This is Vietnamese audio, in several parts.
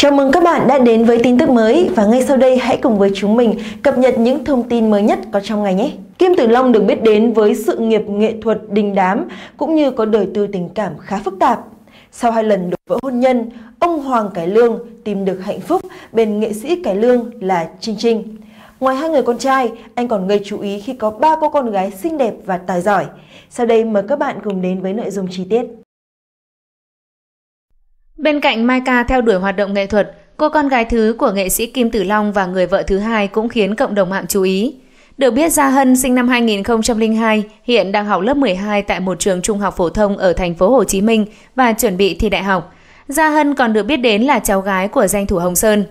Chào mừng các bạn đã đến với tin tức mới và ngay sau đây hãy cùng với chúng mình cập nhật những thông tin mới nhất có trong ngày nhé. Kim Tử Long được biết đến với sự nghiệp nghệ thuật đình đám cũng như có đời tư tình cảm khá phức tạp. Sau hai lần đổ vỡ hôn nhân, ông Hoàng Cải Lương tìm được hạnh phúc bên nghệ sĩ Cải Lương là Trinh Trinh. Ngoài hai người con trai, anh còn gây chú ý khi có ba cô con gái xinh đẹp và tài giỏi. Sau đây mời các bạn cùng đến với nội dung chi tiết. Bên cạnh Mai Ca theo đuổi hoạt động nghệ thuật, cô con gái thứ của nghệ sĩ Kim Tử Long và người vợ thứ hai cũng khiến cộng đồng mạng chú ý. Được biết Gia Hân sinh năm 2002, hiện đang học lớp 12 tại một trường trung học phổ thông ở thành phố Hồ Chí Minh và chuẩn bị thi đại học. Gia Hân còn được biết đến là cháu gái của danh thủ Hồng Sơn.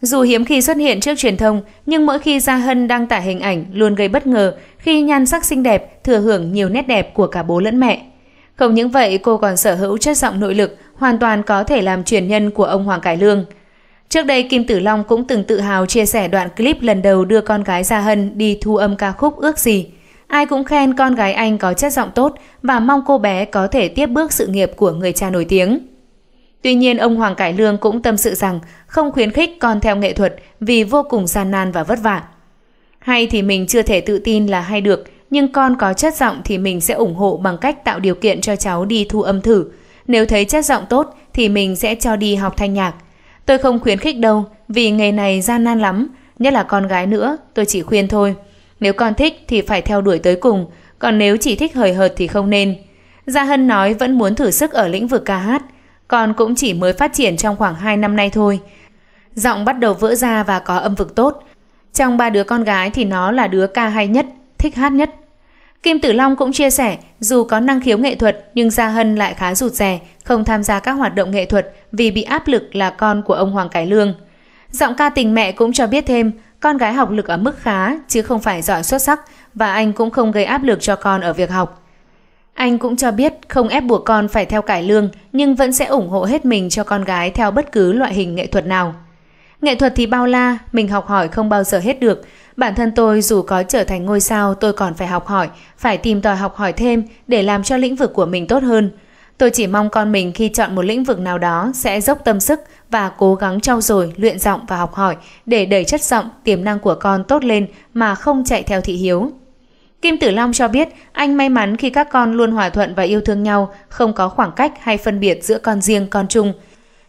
Dù hiếm khi xuất hiện trước truyền thông, nhưng mỗi khi Gia Hân đăng tải hình ảnh luôn gây bất ngờ khi nhan sắc xinh đẹp thừa hưởng nhiều nét đẹp của cả bố lẫn mẹ. Không những vậy, cô còn sở hữu chất giọng nội lực hoàn toàn có thể làm truyền nhân của ông Hoàng Cải Lương. Trước đây Kim Tử Long cũng từng tự hào chia sẻ đoạn clip lần đầu đưa con gái ra Hân đi thu âm ca khúc ước gì. Ai cũng khen con gái anh có chất giọng tốt và mong cô bé có thể tiếp bước sự nghiệp của người cha nổi tiếng. Tuy nhiên ông Hoàng Cải Lương cũng tâm sự rằng không khuyến khích con theo nghệ thuật vì vô cùng gian nan và vất vả. Hay thì mình chưa thể tự tin là hay được, nhưng con có chất giọng thì mình sẽ ủng hộ bằng cách tạo điều kiện cho cháu đi thu âm thử. Nếu thấy chất giọng tốt thì mình sẽ cho đi học thanh nhạc. Tôi không khuyến khích đâu, vì nghề này gian nan lắm, nhất là con gái nữa, tôi chỉ khuyên thôi. Nếu con thích thì phải theo đuổi tới cùng, còn nếu chỉ thích hời hợt thì không nên. Gia Hân nói vẫn muốn thử sức ở lĩnh vực ca hát, con cũng chỉ mới phát triển trong khoảng 2 năm nay thôi. Giọng bắt đầu vỡ ra và có âm vực tốt. Trong ba đứa con gái thì nó là đứa ca hay nhất, thích hát nhất. Kim Tử Long cũng chia sẻ, dù có năng khiếu nghệ thuật nhưng Gia Hân lại khá rụt rè, không tham gia các hoạt động nghệ thuật vì bị áp lực là con của ông Hoàng Cải Lương. Giọng ca tình mẹ cũng cho biết thêm, con gái học lực ở mức khá chứ không phải giỏi xuất sắc và anh cũng không gây áp lực cho con ở việc học. Anh cũng cho biết không ép buộc con phải theo cải lương nhưng vẫn sẽ ủng hộ hết mình cho con gái theo bất cứ loại hình nghệ thuật nào. Nghệ thuật thì bao la, mình học hỏi không bao giờ hết được. Bản thân tôi dù có trở thành ngôi sao tôi còn phải học hỏi, phải tìm tòi học hỏi thêm để làm cho lĩnh vực của mình tốt hơn. Tôi chỉ mong con mình khi chọn một lĩnh vực nào đó sẽ dốc tâm sức và cố gắng trau dồi, luyện giọng và học hỏi để đẩy chất giọng, tiềm năng của con tốt lên mà không chạy theo thị hiếu. Kim Tử Long cho biết anh may mắn khi các con luôn hòa thuận và yêu thương nhau, không có khoảng cách hay phân biệt giữa con riêng con chung.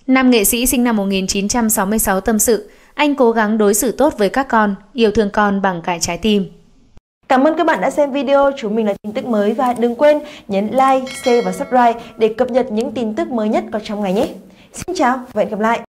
Nam nghệ sĩ sinh năm 1966 tâm sự, anh cố gắng đối xử tốt với các con, yêu thương con bằng cả trái tim. Cảm ơn các bạn đã xem video, chúng mình là tin tức mới và đừng quên nhấn like, share và subscribe để cập nhật những tin tức mới nhất có trong ngày nhé. Xin chào và hẹn gặp lại!